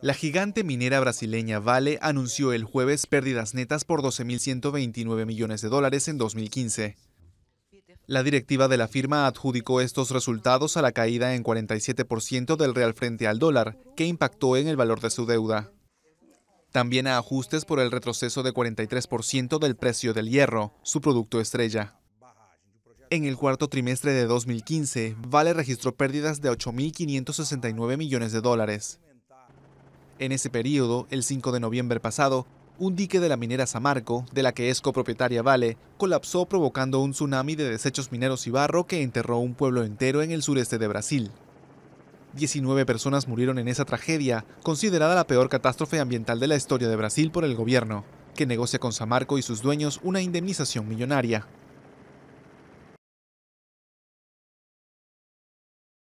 La gigante minera brasileña Vale anunció el jueves pérdidas netas por 12.129 millones de dólares en 2015. La directiva de la firma adjudicó estos resultados a la caída en 47% del real frente al dólar, que impactó en el valor de su deuda. También a ajustes por el retroceso de 43% del precio del hierro, su producto estrella. En el cuarto trimestre de 2015, Vale registró pérdidas de 8.569 millones de dólares. En ese periodo, el 5 de noviembre pasado, un dique de la minera Samarco, de la que es copropietaria Vale, colapsó provocando un tsunami de desechos mineros y barro que enterró un pueblo entero en el sureste de Brasil. 19 personas murieron en esa tragedia, considerada la peor catástrofe ambiental de la historia de Brasil por el gobierno, que negocia con Samarco y sus dueños una indemnización millonaria.